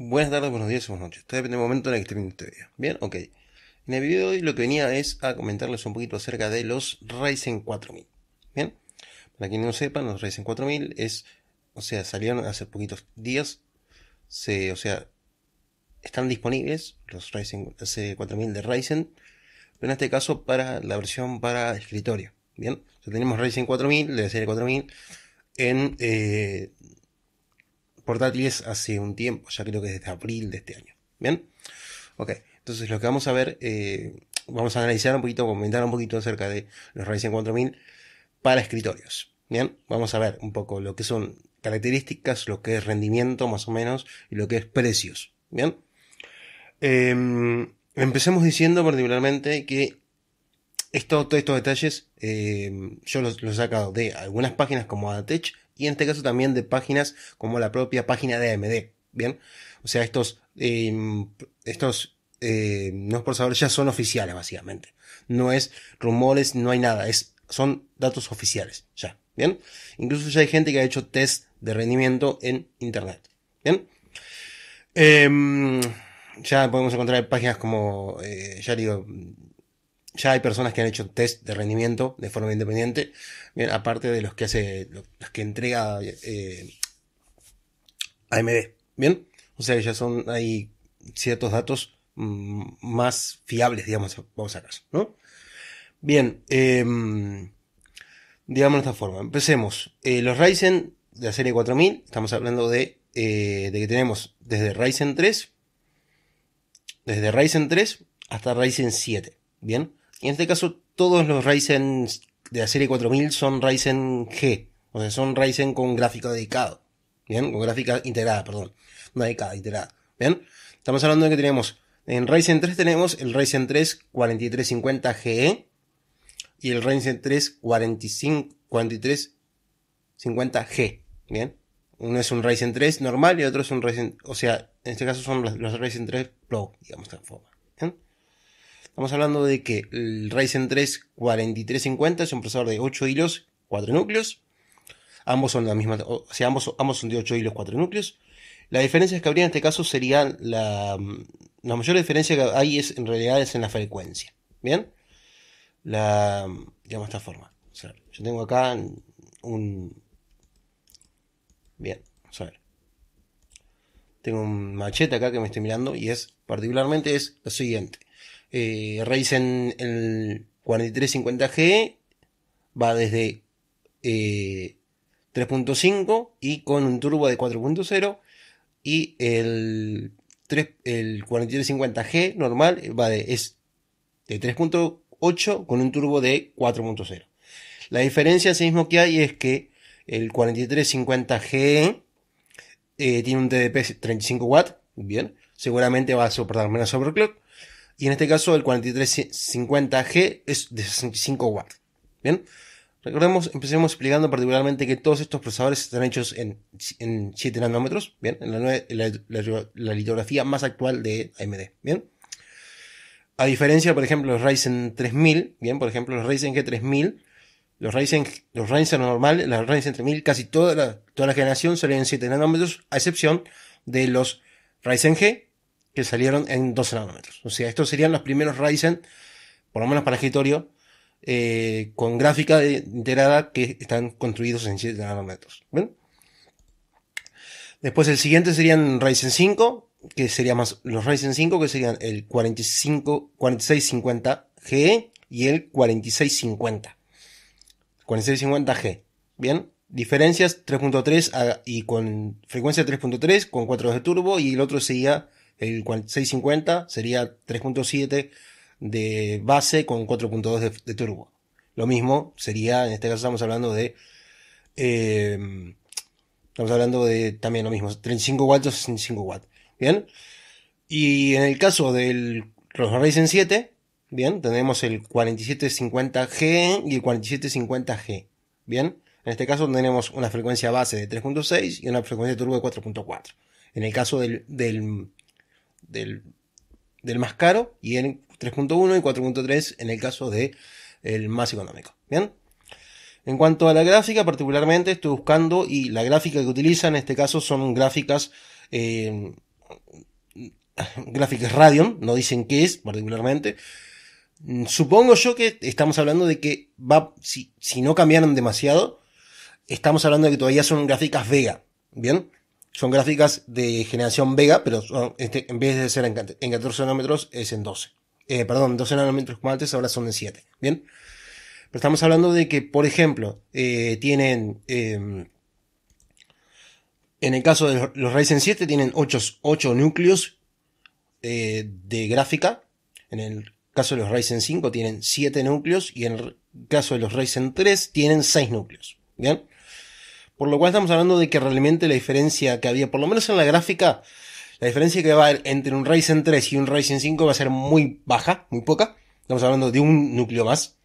Buenas tardes, buenos días buenas noches. estoy depende del momento en el que esté viendo este video. Bien, ok. En el video de hoy lo que venía es a comentarles un poquito acerca de los Ryzen 4000. Bien, para quienes no sepan, los Ryzen 4000 es, o sea, salieron hace poquitos días. Se, o sea, están disponibles los Ryzen C4000 de Ryzen, pero en este caso para la versión para escritorio. Bien, ya tenemos Ryzen 4000 de serie 4000 en eh, portátiles hace un tiempo, ya creo que desde abril de este año. ¿Bien? Ok, entonces lo que vamos a ver, eh, vamos a analizar un poquito, comentar un poquito acerca de los Ryzen 4000 para escritorios. Bien, vamos a ver un poco lo que son características, lo que es rendimiento más o menos y lo que es precios. Bien, em, empecemos diciendo particularmente que esto, todos estos detalles em, yo los, los, he sacado de algunas páginas como Adatech y en este caso también de páginas como la propia página de AMD. Bien, o sea, estos, eh, estos eh, no por ya son oficiales básicamente. No es rumores, no hay nada, es, son datos oficiales, ya. Bien, incluso ya hay gente que ha hecho test de rendimiento en internet. Bien, em, ya podemos encontrar páginas como, eh, ya digo, ya hay personas que han hecho test de rendimiento de forma independiente, bien, aparte de los que hace, los que entrega eh, AMD, bien. O sea, que ya son, hay ciertos datos mm, más fiables, digamos, vamos a caso, ¿no? Bien, em, digamos de esta forma, empecemos. Eh, los Ryzen de la serie 4000, estamos hablando de, eh, de que tenemos desde Ryzen 3, desde Ryzen 3 hasta Ryzen 7, ¿bien? Y en este caso, todos los Ryzen de la serie 4000 son Ryzen G. O sea, son Ryzen con gráfico dedicado. ¿Bien? Con gráfica integrada, perdón. no dedicada, integrada. ¿Bien? Estamos hablando de que tenemos, en Ryzen 3 tenemos el Ryzen 3 4350GE y el Ryzen 3 45, 4350G. ¿Bien? Uno es un Ryzen 3 normal y otro es un Ryzen, o sea, en este caso son los, Ryzen 3 Pro, digamos de forma. Estamos hablando de que el Ryzen 3 4350 es un procesador de 8 hilos, 4 núcleos. Ambos son la misma, o sea, ambos, son de 8 hilos, 4 núcleos. Las diferencias que habría en este caso serían la, la mayor diferencia que hay es en realidad es en la frecuencia. ¿Bien? La, digamos esta forma. yo tengo acá un... Bien, vamos a Tengo un machete acá que me estoy mirando y es particularmente es lo siguiente. Eh, Ryzen el 4350G va desde 3.5 eh, y con un turbo de 4.0 y el, 3, el 4350G normal va de, es de 3.8 con un turbo de 4.0. La diferencia asimismo, que hay es que el 4350G eh, tiene un TDP 35 w bien, seguramente va a soportar menos overclock y en este caso el 4350G es de 65 watts. Bien. Recordemos, empecemos explicando particularmente que todos estos procesadores están hechos en, en 7 nanómetros, bien, en la, la, litografía más actual de AMD, bien. A diferencia, por ejemplo, los Ryzen 3000, bien, por ejemplo, los Ryzen G3000, los Ryzen, los Ryzen normal, los Ryzen 3000, casi toda la, toda la generación serían en 7 nanómetros, a excepción de los Ryzen G, que salieron en 12 nanómetros. O sea, estos serían los primeros Ryzen, por lo menos para escritorio, eh, con gráfica integrada que están construidos en 7 nanómetros. Después el siguiente serían Ryzen 5, que serían más los Ryzen 5, que serían el 4650G y el 4650. 4650G. Bien, diferencias 3.3 y con frecuencia 3.3 con 4 de turbo y el otro sería el 650 sería 3.7 de base con 4.2 de, turbo. Lo mismo sería, en este caso estamos hablando de... Em, estamos hablando de también lo mismo, 35 watts o 65 watts. Bien. Y en el caso del Rolls 7, bien, tenemos el 4750G y el 4750G. Bien. En este caso tenemos una frecuencia base de 3.6 y una frecuencia turbo de 4.4. En el caso del del, más caro y en 3.1 y 4.3 en el caso de el más económico. Bien. En cuanto a la gráfica, particularmente estoy buscando y la gráfica que utiliza en este caso son gráficas eh, gráficas Radeon, no dicen qué es particularmente. Supongo yo que estamos hablando de que va, si, si no cambiaron demasiado, estamos hablando de que todavía son gráficas Vega, ¿bien? son gráficas de generación Vega, pero este, en vez de ser en, 14 nanómetros, es en 12. Eh, perdón, 12 nanómetros como antes, ahora son en 7. Bien. Pero estamos hablando de que, por ejemplo, eh, tienen. Em, en el caso de los Ryzen 7, tienen 8, 8 núcleos eh, de gráfica. En el caso de los Ryzen 5, tienen 7 núcleos. Y en el caso de los Ryzen 3, tienen 6 núcleos. Bien. Por lo cual estamos hablando de que realmente la diferencia que había, por lo menos en la gráfica, la diferencia que va a haber entre un Ryzen 3 y un Ryzen 5 va a ser muy baja, muy poca. Estamos hablando de un núcleo más.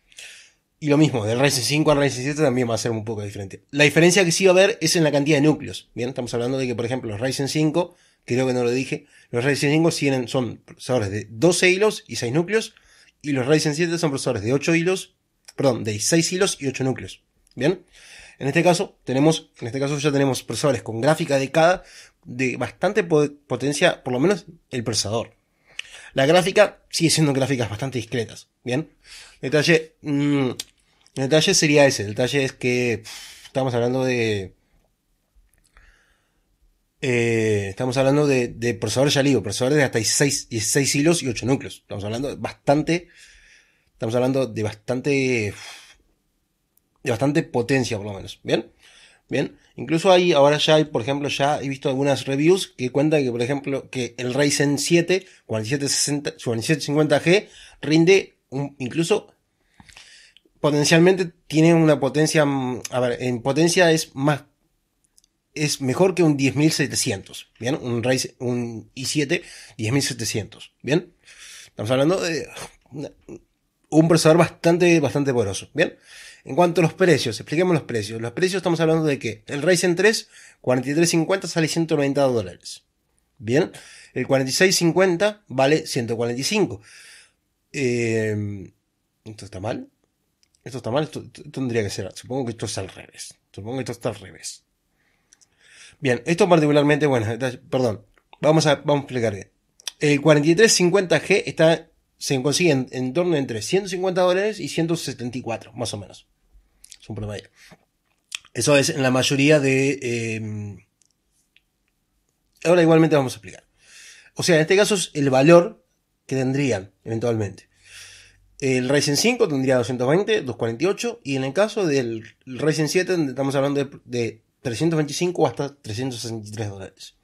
Y lo mismo, del Ryzen 5 al Ryzen 7 también va a ser un poco diferente. La diferencia que sí va a haber es en la cantidad de núcleos. Bien, estamos hablando de que, por ejemplo, los Ryzen 5, creo que no lo dije, los Ryzen 5 tienen, son procesadores de 12 hilos y 6 núcleos. Y los Ryzen 7 son procesadores de 8 hilos, perdón, de 6 hilos y 8 núcleos. Bien. En este caso, tenemos, en este caso ya tenemos procesadores con gráfica de cada, de bastante potencia, por lo menos el procesador. La gráfica sigue siendo gráficas bastante discretas, ¿bien? Detalle, mm, el detalle sería ese, el detalle es que estamos hablando de... Eh, estamos hablando de, de procesadores, ya procesadores de hasta 16, 16 hilos y 8 núcleos. Estamos hablando de bastante... Estamos hablando de bastante de bastante potencia por lo menos, ¿bien? Bien, incluso hay, ahora ya hay, por ejemplo, ya he visto algunas reviews que cuentan que, por ejemplo, que el Ryzen 7, 4760, 4750G, rinde un, incluso potencialmente tiene una potencia, mm, a ver, en potencia es más, es mejor que un 10700, ¿bien? Un Ryzen, un i7 10700, ¿bien? Estamos hablando de un procesador bastante, bastante poderoso, ¿bien? En cuanto a los precios, expliquemos los precios. Los precios estamos hablando de que el Ryzen 3 4350 sale 190 dólares. Bien, el 4650 vale 145. Em, ¿Esto está mal? Esto está mal, esto, tendría que ser. Supongo que esto es al revés. Supongo que esto está al revés. Bien, esto particularmente, bueno, perdón, vamos a, vamos a explicar bien. El 4350G está, se consigue en torno entre 150 dólares y 174, más o menos. Es problema Eso es en la mayoría de... Em, ahora igualmente vamos a explicar. O sea, en este caso es el valor que tendrían eventualmente. El Ryzen 5 tendría 220, 248 y en el caso del Ryzen 7 estamos hablando de, 325 hasta 363 dólares.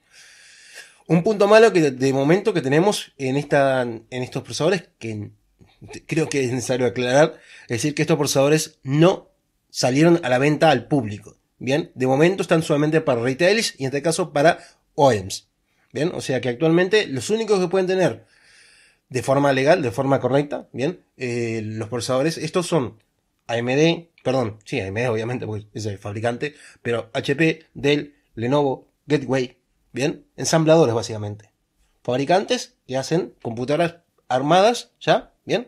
Un punto malo que de, momento que tenemos en, esta, en estos procesadores, que creo que es necesario aclarar, es decir que estos procesadores no salieron a la venta al público. Bien, de momento están solamente para retailers y en este caso para OEMs. Bien, o sea que actualmente los únicos que pueden tener de forma legal, de forma correcta, bien, eh, los procesadores, estos son AMD, perdón, sí, AMD obviamente porque es el fabricante, pero HP, Dell, Lenovo, Gateway, bien, ensambladores básicamente. Fabricantes que hacen computadoras armadas, ¿ya? ¿Bien?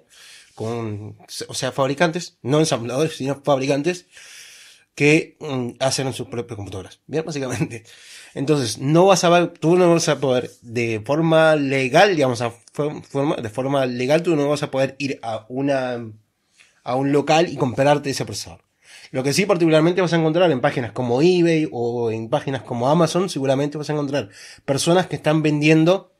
con, o sea, fabricantes, no ensambladores, sino fabricantes que mm, hacen sus propias computadoras. Bien, básicamente. Entonces, no vas a, ver tú no vas a poder, de forma legal, digamos, a forma, de forma legal, tú no vas a poder ir a una, a un local y comprarte ese procesador. Lo que sí particularmente vas a encontrar en páginas como eBay o en páginas como Amazon, seguramente vas a encontrar personas que están vendiendo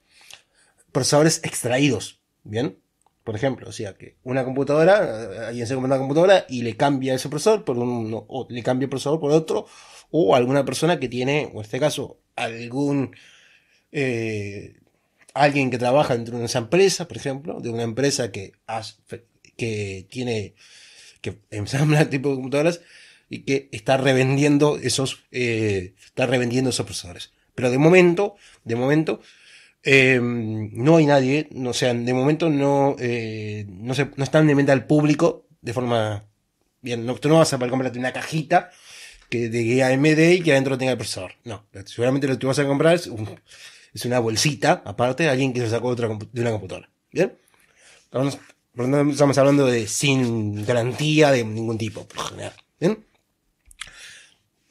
procesadores extraídos. Bien. Por ejemplo, o sea que una computadora, eh, alguien se compra una computadora y le cambia ese procesador por uno, o le cambia el procesador por otro, o alguna persona que tiene, o en este caso, algún eh, alguien que trabaja dentro de esa empresa, por ejemplo, de una empresa que, hace que tiene, que ensambla este tipo de computadoras y que está revendiendo esos, eh, está revendiendo esos procesadores. Pero de momento, de momento, eh, no hay nadie, o sea, de momento no, eh, no, se, no están de venta al público de forma bien no, tú no vas a comprarte una cajita que de AMD y que adentro tenga el procesador. No, seguramente lo que vas a comprar es, una bolsita, aparte, alguien que se sacó de, otra, de una computadora. ¿Bien? Estamos, estamos hablando de sin garantía de ningún tipo, por general. ¿Bien?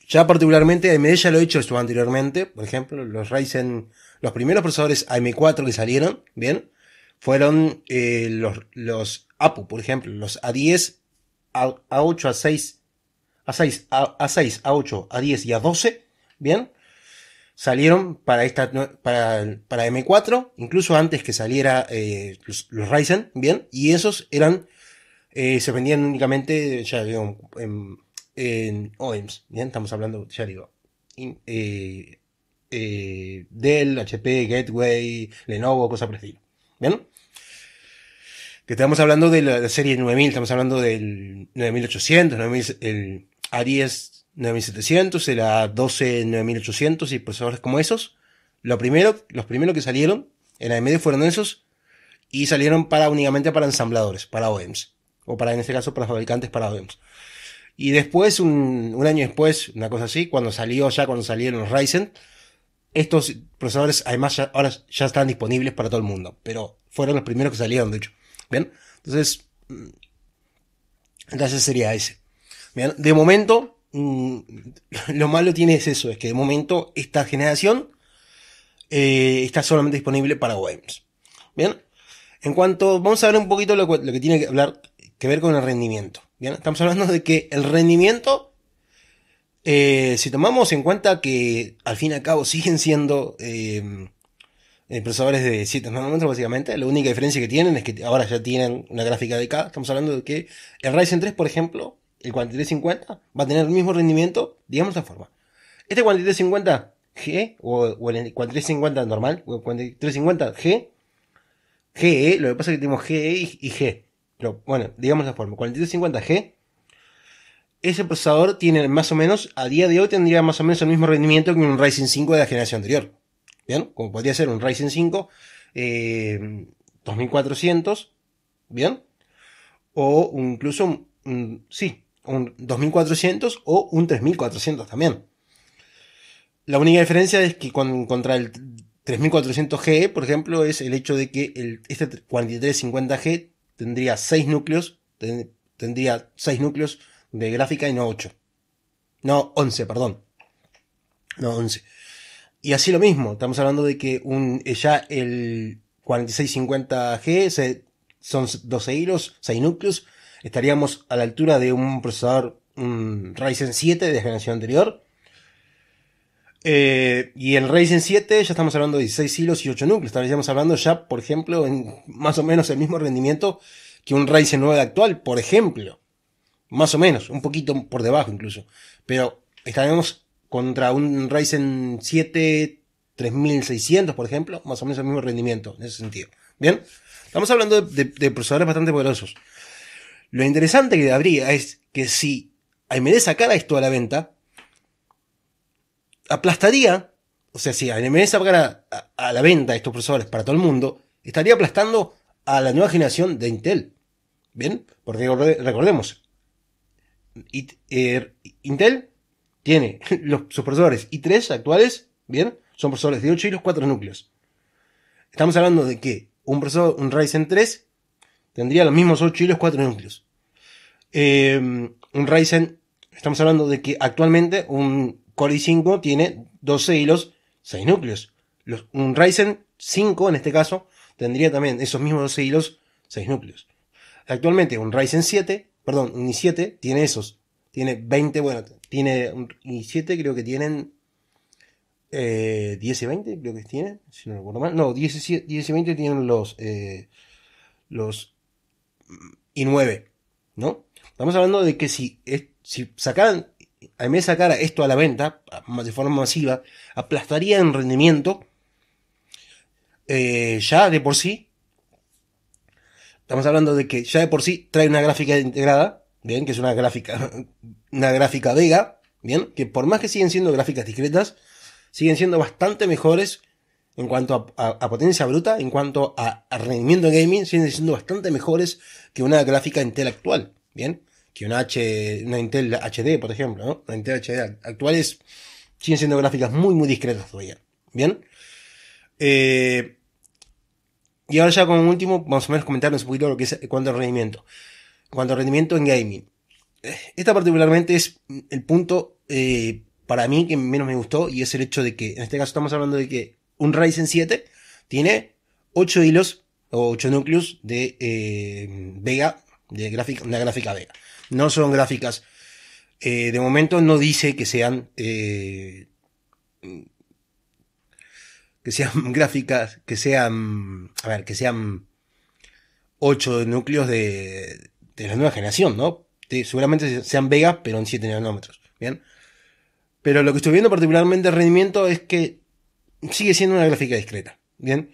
Ya particularmente, AMD ya lo he hecho esto anteriormente, por ejemplo, los Ryzen los primeros procesadores AM4 que salieron, ¿bien? Fueron eh, los, los APU, por ejemplo, los A10, A, A8, A6, A6, A, 8 a 6 a 6 a 6 A10 y A12, ¿bien? Salieron para esta, para, para M4, incluso antes que saliera eh, los, Ryzen, ¿bien? Y esos eran, eh, se vendían únicamente, ya digo, en, OEMs, ¿bien? Estamos hablando, ya digo, eh, eh, Dell, HP, Gateway, Lenovo, cosas por el ¿Bien? Que estamos hablando de la serie 9000, estamos hablando del 9800, 9000, el Aries 9700, el A12 9800 y procesadores como esos. Lo primero, los primeros que salieron en AMD fueron esos y salieron para únicamente para ensambladores, para OEMs. O para, en este caso, para fabricantes para OEMs. Y después, un, un año después, una cosa así, cuando salió ya, cuando salieron los Ryzen, estos procesadores además ahora ya están disponibles para todo el mundo, pero fueron los primeros que salieron, de hecho. ¿Bien? Entonces, mm, entonces sería ese. ¿Bien? De momento, mm, lo malo tiene es eso, es que de momento esta generación eh, está solamente disponible para OEMs. ¿Bien? En cuanto, vamos a ver un poquito lo, lo que tiene que hablar, que ver con el rendimiento. ¿Bien? Estamos hablando de que el rendimiento eh, si tomamos en cuenta que al fin y al cabo siguen siendo eh, procesadores de 7 nanómetros básicamente, la única diferencia que tienen es que ahora ya tienen una gráfica de K, estamos hablando de que el Ryzen 3 por ejemplo, el 4350 va a tener el mismo rendimiento, digamos de forma. Este 4350G o, el 4350 normal, o el 4350G, GE, lo que pasa es que tenemos GE y, G. Pero bueno, digamos de esta forma, 4350G ese procesador tiene más o menos, a día de hoy tendría más o menos el mismo rendimiento que un Ryzen 5 de la generación anterior. ¿Bien? Como podría ser un Ryzen 5 2400, eh, ¿bien? O incluso sí, un 2400 o un 3400 también. La única diferencia es que contra el 3400G, por ejemplo, es el hecho de que el, este 4350G tendría 6 núcleos, tendría 6 núcleos de gráfica y no 8. No, 11, perdón. No, 11. Y así lo mismo, estamos hablando de que un, eh, ya el 4650G se, son 12 hilos, 6 núcleos, estaríamos a la altura de un procesador un Ryzen 7 de generación anterior. Eh, y el Ryzen 7 ya estamos hablando de 16 hilos y 8 núcleos, estaríamos hablando ya, por ejemplo, en más o menos el mismo rendimiento que un Ryzen 9 actual, por ejemplo. Más o menos, un poquito por debajo incluso. Pero estaremos contra un Ryzen 7 3600, por ejemplo, más o menos el mismo rendimiento en ese sentido. Bien, estamos hablando de, procesadores bastante poderosos. Lo interesante que habría es que si AMD sacara esto a la venta, aplastaría, o sea, si AMD sacara a, a la venta estos procesadores para todo el mundo, estaría aplastando a la nueva generación de Intel. Bien, porque recordemos, eh, Intel tiene los, sus procesadores i3 actuales, ¿bien? Son procesadores de 8 hilos, 4 núcleos. Estamos hablando de que un un Ryzen 3, tendría los mismos 8 hilos, 4 núcleos. Em, un Ryzen, estamos hablando de que actualmente un Core i5 tiene 12 hilos, 6 núcleos. Los, un Ryzen 5, en este caso, tendría también esos mismos 12 hilos, 6 núcleos. Actualmente un Ryzen 7 perdón, un i7 tiene esos. Tiene 20, bueno, tiene un i7 creo que tienen eh, 10 y 20, creo que tienen, si no recuerdo mal. No, 10, y 20 tienen los, eh, los i9, ¿no? Estamos hablando de que si, es, si sacaran, me sacara esto a la venta de forma masiva, aplastaría en rendimiento eh, ya de por sí Estamos hablando de que ya de por sí trae una gráfica integrada, bien, que es una gráfica, una gráfica Vega, bien, que por más que siguen siendo gráficas discretas, siguen siendo bastante mejores en cuanto a, potencia bruta, en cuanto a, rendimiento en gaming, siguen siendo bastante mejores que una gráfica Intel actual, bien, que una H, una Intel HD, por ejemplo, ¿no? Una Intel HD actual es, siguen siendo gráficas muy, muy discretas todavía, bien. Eh, y ahora ya como último, más o menos comentarnos un poquito lo que es cuanto rendimiento. Cuanto rendimiento en gaming. Esta particularmente es el punto eh, para mí que menos me gustó y es el hecho de que en este caso estamos hablando de que un Ryzen 7 tiene 8 hilos o 8 núcleos de eh, Vega, de gráfica, una gráfica Vega. No son gráficas. Eh, de momento no dice que sean que sean gráficas, que sean, a ver, que sean ocho núcleos de, la nueva generación, ¿no? seguramente sean Vegas, pero en 7 nanómetros, ¿bien? Pero lo que estoy viendo particularmente de rendimiento es que sigue siendo una gráfica discreta, ¿bien?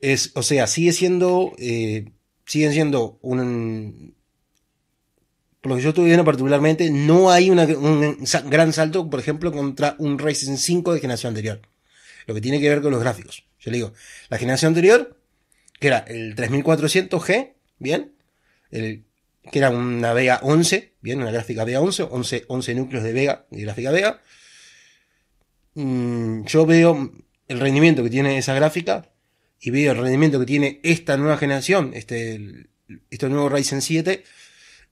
Es, o sea, sigue siendo, eh, siguen siendo un... Por lo que yo estoy viendo particularmente, no hay un gran salto, por ejemplo, contra un Ryzen 5 de generación anterior lo que tiene que ver con los gráficos. Yo le digo, la generación anterior, que era el 3400G, bien, el, que era una Vega 11, bien, una gráfica Vega 11, 11, núcleos de Vega, de gráfica Vega. Mm, yo veo el rendimiento que tiene esa gráfica y veo el rendimiento que tiene esta nueva generación, este, este nuevo Ryzen 7,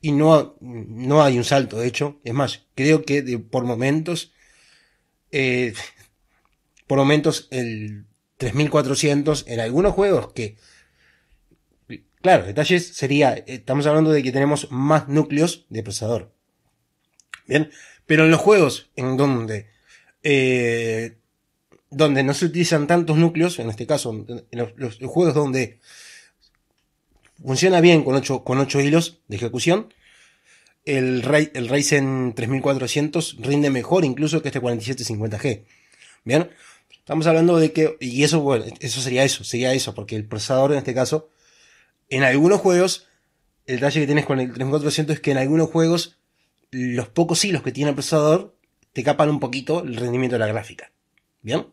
y no, no hay un salto, de hecho. Es más, creo que por momentos eh, por momentos el 3400 en algunos juegos que... Claro, detalles sería, eh, estamos hablando de que tenemos más núcleos de procesador. Bien, pero en los juegos en donde... Eh, donde no se utilizan tantos núcleos, en este caso, en los, juegos donde funciona bien con 8, con 8 hilos de ejecución, el, el Ryzen 3400 rinde mejor incluso que este 4750G. Bien, Estamos hablando de que, y eso, bueno, eso sería eso, sería eso, porque el procesador en este caso, en algunos juegos, el detalle que tienes con el 3400 es que en algunos juegos, los pocos hilos que tiene el procesador te capan un poquito el rendimiento de la gráfica. ¿Bien?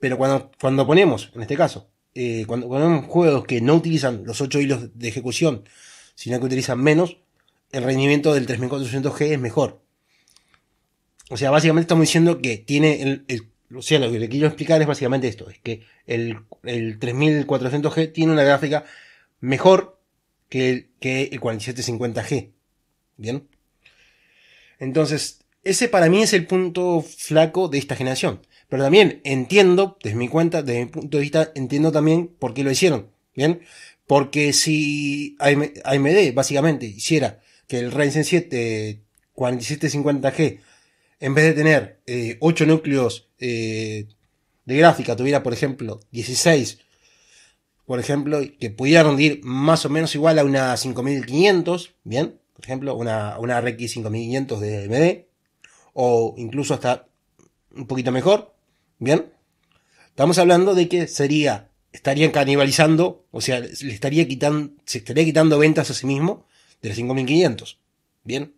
Pero cuando, cuando ponemos, en este caso, eh, cuando ponemos juegos que no utilizan los 8 hilos de ejecución, sino que utilizan menos, el rendimiento del 3400G es mejor. O sea, básicamente estamos diciendo que tiene el lo que le quiero explicar es básicamente esto, es que el, 3400G tiene una gráfica mejor que el, que el 4750G. ¿Bien? Entonces, ese para mí es el punto flaco de esta generación. Pero también entiendo, desde mi cuenta, desde mi punto de vista, entiendo también por qué lo hicieron. ¿Bien? Porque si AMD básicamente hiciera que el Ryzen 7 4750G, en vez de tener 8 eh, núcleos eh, de gráfica tuviera, por ejemplo, 16, por ejemplo, que pudiera rendir más o menos igual a una 5500, ¿bien? Por ejemplo, una, una RX 5500 de AMD, o incluso hasta un poquito mejor, ¿bien? Estamos hablando de que sería, estarían canibalizando, o sea, le estaría quitando, se estaría quitando ventas a sí mismo de las 5500, ¿bien?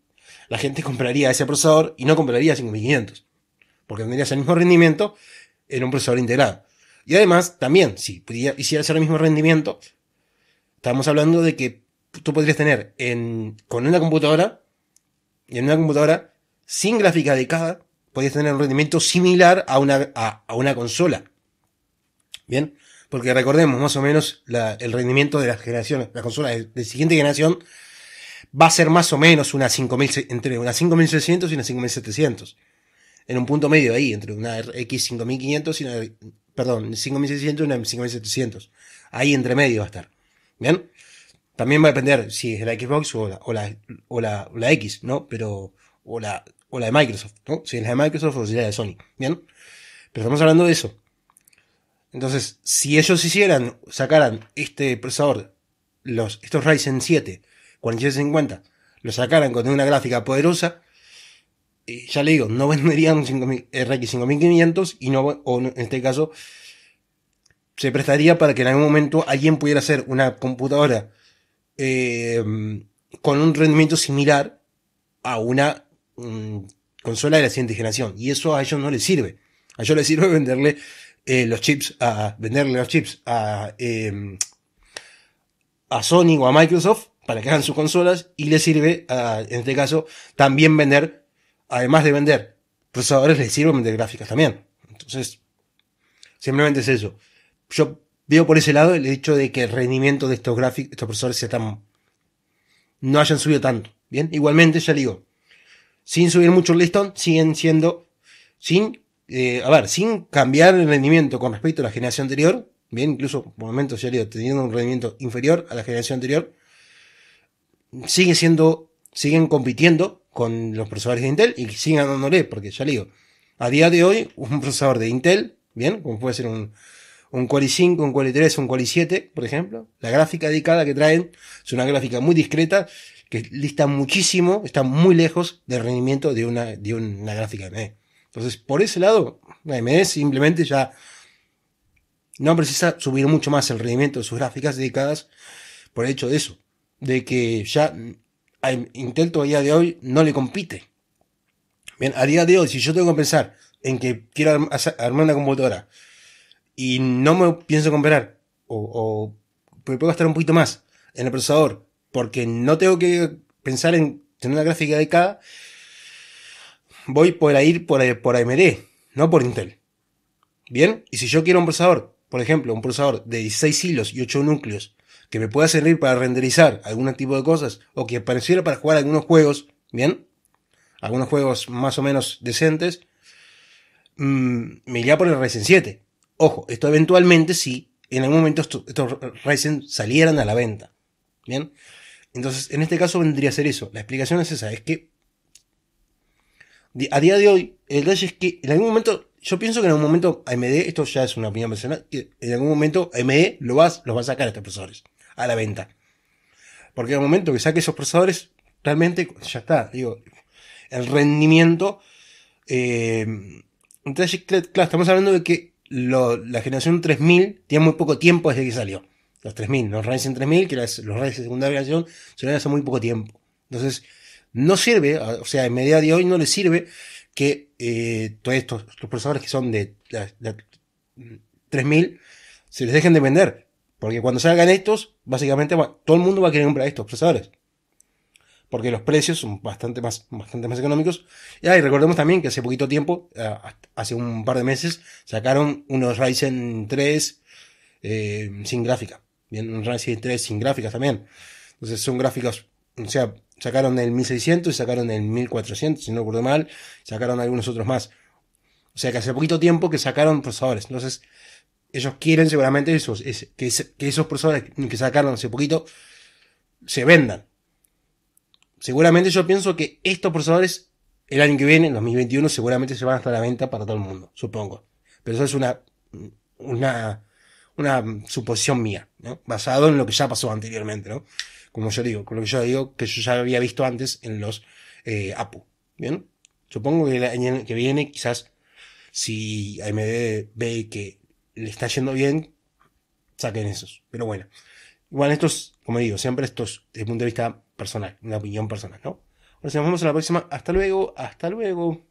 La gente compraría ese procesador y no compraría 5500 porque tendrías el mismo rendimiento en un procesador integrado. Y además, también, si hacer el mismo rendimiento, estamos hablando de que tú podrías tener en, con una computadora, y en una computadora sin gráfica dedicada, podrías tener un rendimiento similar a una, a, una consola. Bien, porque recordemos más o menos el rendimiento de las generaciones, las consolas de, siguiente generación va a ser más o menos entre una 5600 y una 5700 en un punto medio ahí, entre una X 5500 y una, perdón, 5600 y una 5700. Ahí entre medio va a estar. ¿Bien? También va a depender si es la Xbox o la, o la, X, ¿no? Pero, o la, o la de Microsoft, ¿no? Si es la de Microsoft o si es la de Sony, ¿bien? Pero estamos hablando de eso. Entonces, si ellos hicieran, sacaran este procesador, los, estos Ryzen 7, 4650, lo sacaran con una gráfica poderosa, eh, ya le digo, no venderían un RX 5500 y no, o en este caso, se prestaría para que en algún momento alguien pudiera hacer una computadora eh, con un rendimiento similar a una mm, consola de la siguiente generación. Y eso a ellos no les sirve. A ellos les sirve venderle eh, los chips a, venderle los chips a, em, a Sony o a Microsoft para que hagan sus consolas y les sirve, en este caso, también vender además de vender procesadores, les sirve vender gráficas también. Entonces, simplemente es eso. Yo veo por ese lado el hecho de que el rendimiento de estos gráficos, estos procesadores tan, no hayan subido tanto. Bien, igualmente, ya digo, sin subir mucho el listón, siguen siendo, sin, eh, a ver, sin cambiar el rendimiento con respecto a la generación anterior, bien, incluso por momentos, ya digo, teniendo un rendimiento inferior a la generación anterior, sigue siendo, siguen compitiendo con los procesadores de Intel y sigan dándole, porque ya le digo, a día de hoy, un procesador de Intel, bien, como puede ser un, un Core 5 un Core 3 un Core 7 por ejemplo, la gráfica dedicada que traen es una gráfica muy discreta que lista muchísimo, está muy lejos del rendimiento de una, de una gráfica AMD. E. Entonces, por ese lado, AMD e simplemente ya no precisa subir mucho más el rendimiento de sus gráficas dedicadas por el hecho de eso, de que ya a a de hoy no le compite. Bien, a día de hoy, si yo tengo que pensar en que quiero armar una computadora y no me pienso comprar o, o puedo gastar un poquito más en el procesador porque no tengo que pensar en tener una gráfica dedicada, voy por ir por, por AMD, no por Intel. Bien, y si yo quiero un procesador, por ejemplo, un procesador de 16 hilos y 8 núcleos que me pueda servir para renderizar algún tipo de cosas o que apareciera para jugar algunos juegos, ¿bien? Algunos juegos más o menos decentes, mm, me iría por el Ryzen 7. Ojo, esto eventualmente si... en algún momento estos, Ryzen salieran a la venta, ¿bien? Entonces, en este caso vendría a ser eso. La explicación es esa, es que a día de hoy, el detalle es que en algún momento, yo pienso que en algún momento AMD, esto ya es una opinión personal, que en algún momento AMD lo los va a sacar a estos profesores a la venta. Porque en el momento que saque esos procesadores, realmente ya está. Digo, el rendimiento. entonces, eh, claro, estamos hablando de que la generación 3000 tiene muy poco tiempo desde que salió. Los 3000, los Ryzen 3000, que los Ryzen de segunda generación, Se hecho hace muy poco tiempo. Entonces, no sirve, o sea, en medida de hoy no le sirve que eh, todos estos, procesadores que son de, de 3000 se les dejen de vender. Porque cuando salgan estos, básicamente todo el mundo va a querer comprar estos procesadores. Porque los precios son bastante más, bastante más económicos. Y, ahí recordemos también que hace poquito tiempo, eh, hace un par de meses, sacaron unos Ryzen 3 eh, sin gráfica. Bien, un Ryzen 3 sin gráficas también. Entonces son gráficos... o sea, sacaron el 1600 y sacaron el 1400, si no recuerdo mal, sacaron algunos otros más. O sea que hace poquito tiempo que sacaron procesadores. Entonces, ellos quieren seguramente esos, que, esos procesadores que sacaron hace poquito se vendan. Seguramente yo pienso que estos procesadores el año que viene, en 2021, seguramente se van a estar a la venta para todo el mundo, supongo. Pero eso es una, una, una suposición mía, ¿no? Basado en lo que ya pasó anteriormente, ¿no? Como yo digo, con lo que yo digo, que yo ya había visto antes en los eh, APU, ¿bien? Supongo que el año que viene, quizás, si AMD ve que le está yendo bien, saquen esos. Pero bueno, igual estos, como digo, siempre estos desde el punto de vista personal, una opinión personal, ¿no? Bueno, nos vemos en la próxima. Hasta luego, hasta luego.